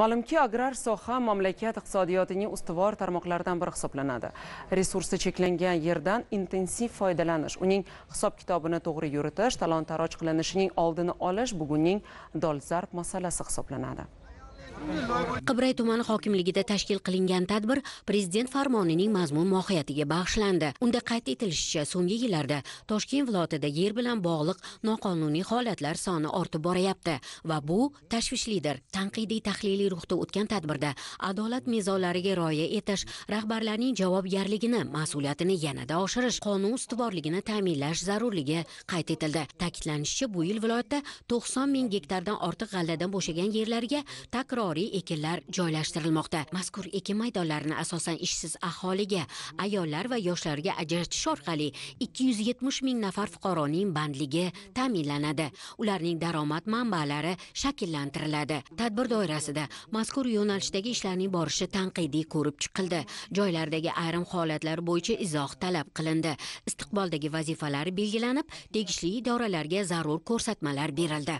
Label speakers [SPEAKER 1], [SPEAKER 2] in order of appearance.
[SPEAKER 1] ma'lumki agrar soha mamlakat iqtisodiyotining ustuvor tarmoqlaridan biri hisoblanadi resursi cheklangan yerdan intensiv foydalanish uning hisob kitobini to'g'ri yuritish talon taroj qilinishining oldini olish bugunning dolzarb masalasi hisoblanadi
[SPEAKER 2] qibray tumani hokimligida tashkil qilingan tadbir prezident farmonining mazmun mohiyatiga bag'ishlandi unda qayd etilishicha so'nggi yillarda toshkent viloyatida yer bilan bog'liq noqonuniy holatlar soni ortib borayapti va bu tashvishlidir tanqidiy tahliliy ruhda o'tgan tadbirda adolat mezonlariga rioya etish rahbarlarning javobgarligini mas'uliyatini yanada oshirish qonun ustuvorligini ta'minlash zarurligi qayd etildi ta'kidlanishicha bu yil viloyatda to'qson ming gektardan ortiq g'alladan bo'shagan yerlarga takroriy ekinlar joylashtirilmoqda mazkur ekin maydonlarini asosan ishsiz aholiga ayollar va yoshlarga ajratish orqali 270 ming nafar fuqaroning bandligi ta'minlanadi ularning daromad manbalari shakllantiriladi tadbir doirasida mazkur yo'nalishdagi ishlarning borishi tanqidiy ko'rib chiqildi joylardagi ayrim holatlar bo'yicha izoh talab qilindi istiqboldagi vazifalar belgilanib tegishli idoralarga zarur ko'rsatmalar berildi